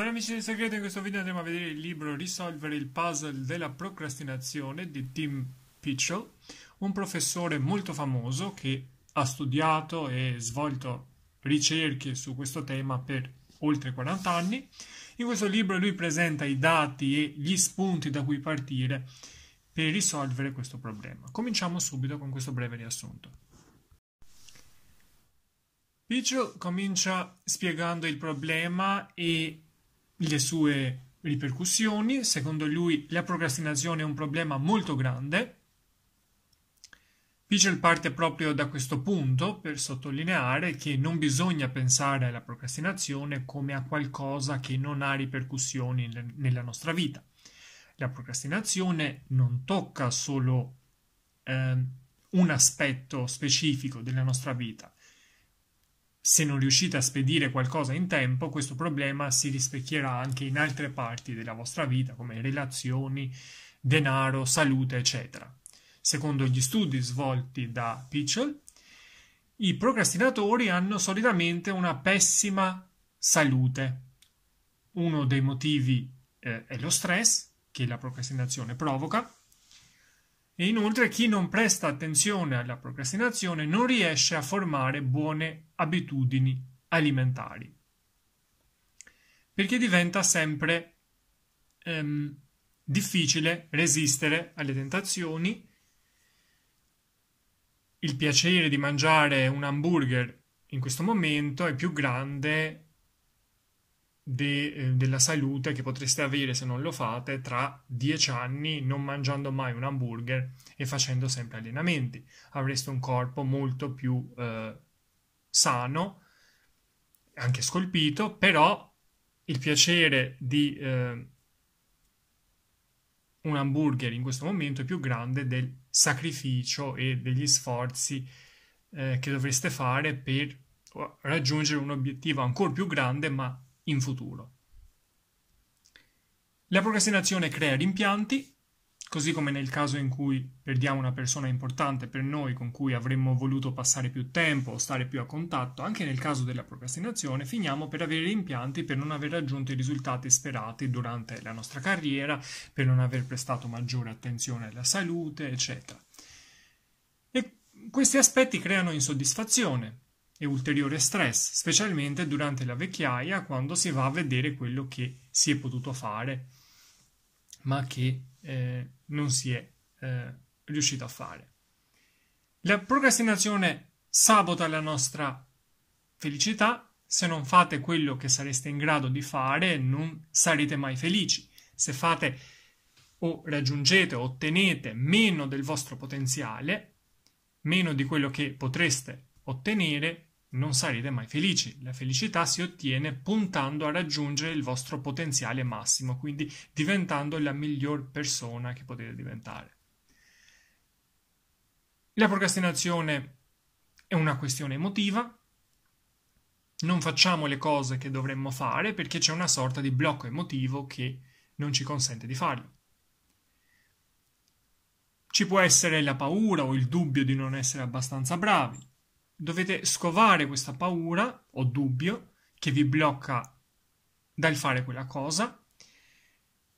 Ciao amici del segreto, in questo video andremo a vedere il libro Risolvere il puzzle della procrastinazione di Tim Pitchell, un professore molto famoso che ha studiato e svolto ricerche su questo tema per oltre 40 anni. In questo libro lui presenta i dati e gli spunti da cui partire per risolvere questo problema. Cominciamo subito con questo breve riassunto. Pitchell comincia spiegando il problema e le sue ripercussioni, secondo lui la procrastinazione è un problema molto grande. Pichel parte proprio da questo punto per sottolineare che non bisogna pensare alla procrastinazione come a qualcosa che non ha ripercussioni nella nostra vita. La procrastinazione non tocca solo eh, un aspetto specifico della nostra vita, se non riuscite a spedire qualcosa in tempo, questo problema si rispecchierà anche in altre parti della vostra vita, come relazioni, denaro, salute, eccetera. Secondo gli studi svolti da Pitchell, i procrastinatori hanno solitamente una pessima salute. Uno dei motivi eh, è lo stress che la procrastinazione provoca, e inoltre chi non presta attenzione alla procrastinazione non riesce a formare buone abitudini alimentari, perché diventa sempre ehm, difficile resistere alle tentazioni. Il piacere di mangiare un hamburger in questo momento è più grande de, eh, della salute che potreste avere se non lo fate tra dieci anni non mangiando mai un hamburger e facendo sempre allenamenti. Avreste un corpo molto più eh, sano, anche scolpito, però il piacere di eh, un hamburger in questo momento è più grande del sacrificio e degli sforzi eh, che dovreste fare per raggiungere un obiettivo ancora più grande ma in futuro. La procrastinazione crea rimpianti, così come nel caso in cui perdiamo una persona importante per noi con cui avremmo voluto passare più tempo o stare più a contatto, anche nel caso della procrastinazione finiamo per avere rimpianti per non aver raggiunto i risultati sperati durante la nostra carriera, per non aver prestato maggiore attenzione alla salute, eccetera. E questi aspetti creano insoddisfazione, e ulteriore stress, specialmente durante la vecchiaia quando si va a vedere quello che si è potuto fare ma che eh, non si è eh, riuscito a fare. La procrastinazione sabota la nostra felicità, se non fate quello che sareste in grado di fare non sarete mai felici. Se fate o raggiungete o ottenete meno del vostro potenziale, meno di quello che potreste ottenere, non sarete mai felici. La felicità si ottiene puntando a raggiungere il vostro potenziale massimo, quindi diventando la miglior persona che potete diventare. La procrastinazione è una questione emotiva, non facciamo le cose che dovremmo fare perché c'è una sorta di blocco emotivo che non ci consente di farlo. Ci può essere la paura o il dubbio di non essere abbastanza bravi, dovete scovare questa paura o dubbio che vi blocca dal fare quella cosa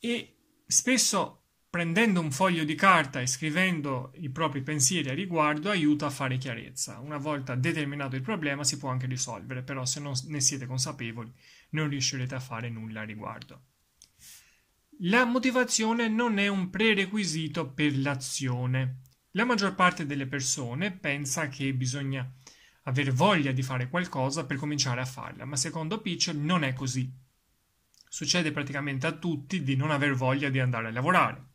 e spesso prendendo un foglio di carta e scrivendo i propri pensieri a riguardo aiuta a fare chiarezza. Una volta determinato il problema si può anche risolvere, però se non ne siete consapevoli non riuscirete a fare nulla a riguardo. La motivazione non è un prerequisito per l'azione. La maggior parte delle persone pensa che bisogna avere voglia di fare qualcosa per cominciare a farla, ma secondo Pitch non è così. Succede praticamente a tutti di non aver voglia di andare a lavorare.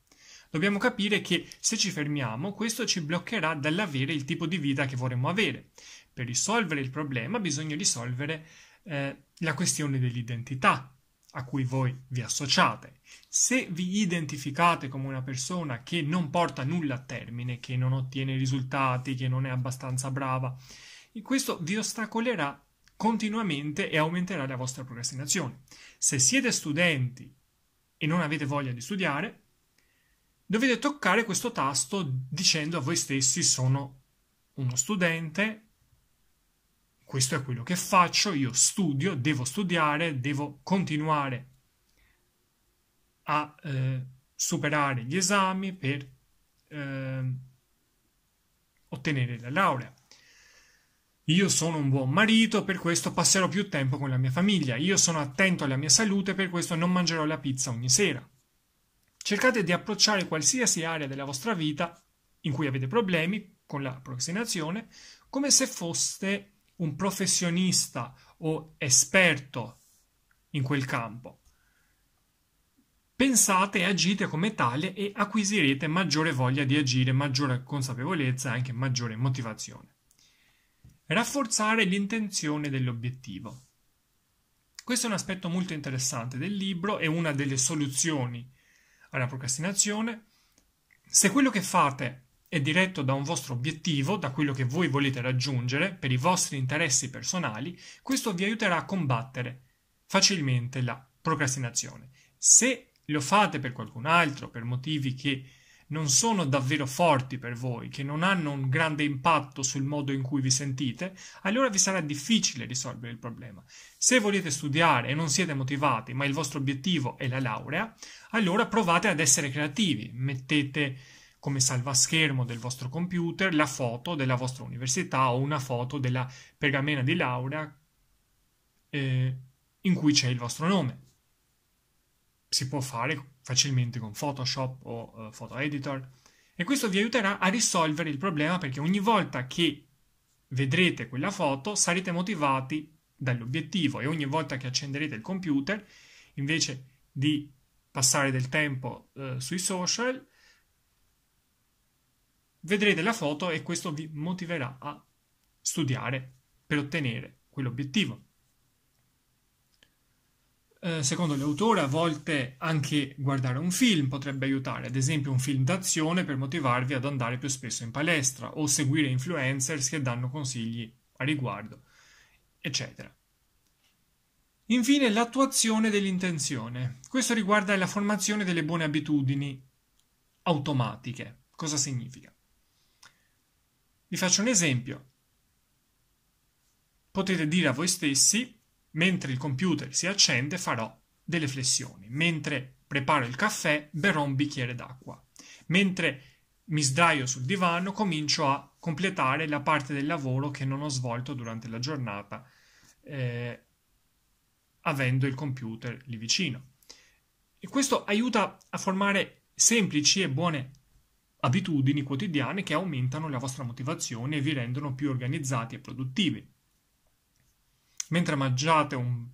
Dobbiamo capire che se ci fermiamo, questo ci bloccherà dall'avere il tipo di vita che vorremmo avere. Per risolvere il problema bisogna risolvere eh, la questione dell'identità, a cui voi vi associate. Se vi identificate come una persona che non porta nulla a termine, che non ottiene risultati, che non è abbastanza brava, questo vi ostacolerà continuamente e aumenterà la vostra procrastinazione. Se siete studenti e non avete voglia di studiare, dovete toccare questo tasto dicendo a voi stessi sono uno studente, questo è quello che faccio, io studio, devo studiare, devo continuare a eh, superare gli esami per eh, ottenere la laurea. Io sono un buon marito, per questo passerò più tempo con la mia famiglia. Io sono attento alla mia salute, per questo non mangerò la pizza ogni sera. Cercate di approcciare qualsiasi area della vostra vita in cui avete problemi con la procrastinazione come se foste un professionista o esperto in quel campo. Pensate e agite come tale e acquisirete maggiore voglia di agire, maggiore consapevolezza e anche maggiore motivazione. Rafforzare l'intenzione dell'obiettivo. Questo è un aspetto molto interessante del libro, e una delle soluzioni alla procrastinazione. Se quello che fate è diretto da un vostro obiettivo, da quello che voi volete raggiungere, per i vostri interessi personali, questo vi aiuterà a combattere facilmente la procrastinazione. Se lo fate per qualcun altro, per motivi che non sono davvero forti per voi, che non hanno un grande impatto sul modo in cui vi sentite, allora vi sarà difficile risolvere il problema. Se volete studiare e non siete motivati, ma il vostro obiettivo è la laurea, allora provate ad essere creativi, mettete come salvaschermo del vostro computer la foto della vostra università o una foto della pergamena di laurea eh, in cui c'è il vostro nome. Si può fare facilmente con Photoshop o eh, Photo Editor e questo vi aiuterà a risolvere il problema perché ogni volta che vedrete quella foto sarete motivati dall'obiettivo e ogni volta che accenderete il computer invece di passare del tempo eh, sui social vedrete la foto e questo vi motiverà a studiare per ottenere quell'obiettivo. Eh, secondo l'autore, a volte anche guardare un film potrebbe aiutare, ad esempio un film d'azione per motivarvi ad andare più spesso in palestra o seguire influencers che danno consigli a riguardo, eccetera. Infine, l'attuazione dell'intenzione. Questo riguarda la formazione delle buone abitudini automatiche. Cosa significa? Vi faccio un esempio. Potete dire a voi stessi, mentre il computer si accende farò delle flessioni, mentre preparo il caffè berrò un bicchiere d'acqua, mentre mi sdraio sul divano comincio a completare la parte del lavoro che non ho svolto durante la giornata, eh, avendo il computer lì vicino. E questo aiuta a formare semplici e buone abitudini quotidiane che aumentano la vostra motivazione e vi rendono più organizzati e produttivi. Mentre mangiate un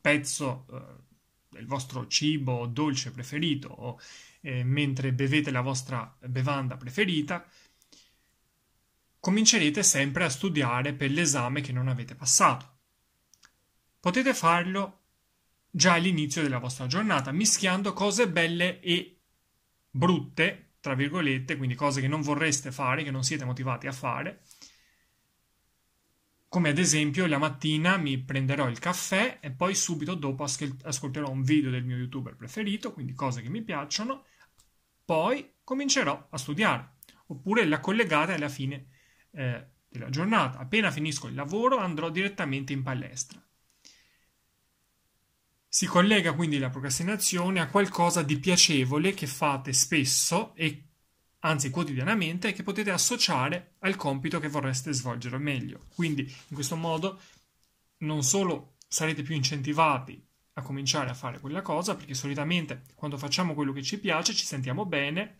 pezzo eh, del vostro cibo dolce preferito o eh, mentre bevete la vostra bevanda preferita, comincerete sempre a studiare per l'esame che non avete passato. Potete farlo già all'inizio della vostra giornata, mischiando cose belle e brutte tra virgolette, quindi cose che non vorreste fare, che non siete motivati a fare. Come ad esempio la mattina mi prenderò il caffè e poi subito dopo ascolterò un video del mio youtuber preferito, quindi cose che mi piacciono, poi comincerò a studiare. Oppure la collegate alla fine eh, della giornata. Appena finisco il lavoro andrò direttamente in palestra. Si collega quindi la procrastinazione a qualcosa di piacevole che fate spesso e anzi quotidianamente e che potete associare al compito che vorreste svolgere meglio. Quindi in questo modo non solo sarete più incentivati a cominciare a fare quella cosa, perché solitamente quando facciamo quello che ci piace ci sentiamo bene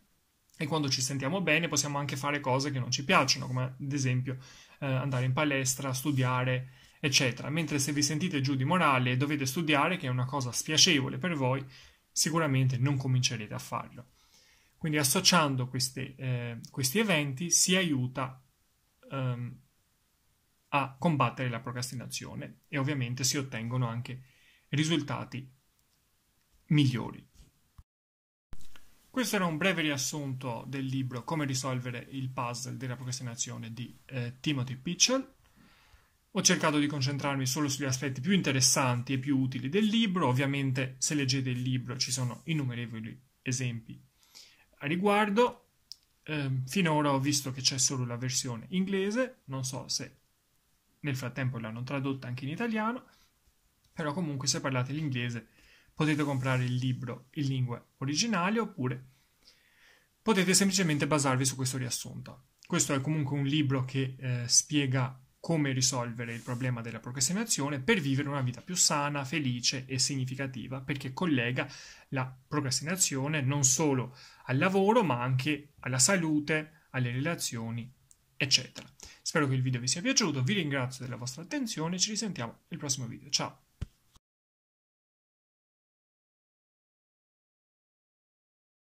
e quando ci sentiamo bene possiamo anche fare cose che non ci piacciono, come ad esempio eh, andare in palestra, studiare, eccetera. Mentre se vi sentite giù di morale e dovete studiare, che è una cosa spiacevole per voi, sicuramente non comincerete a farlo. Quindi associando queste, eh, questi eventi si aiuta ehm, a combattere la procrastinazione e ovviamente si ottengono anche risultati migliori. Questo era un breve riassunto del libro Come risolvere il puzzle della procrastinazione di eh, Timothy Pitchell. Ho cercato di concentrarmi solo sugli aspetti più interessanti e più utili del libro, ovviamente se leggete il libro ci sono innumerevoli esempi a riguardo. Eh, finora ho visto che c'è solo la versione inglese, non so se nel frattempo l'hanno tradotta anche in italiano, però comunque se parlate l'inglese potete comprare il libro in lingua originale oppure potete semplicemente basarvi su questo riassunto. Questo è comunque un libro che eh, spiega come risolvere il problema della procrastinazione per vivere una vita più sana, felice e significativa, perché collega la procrastinazione non solo al lavoro, ma anche alla salute, alle relazioni, eccetera. Spero che il video vi sia piaciuto, vi ringrazio della vostra attenzione, ci risentiamo nel prossimo video. Ciao!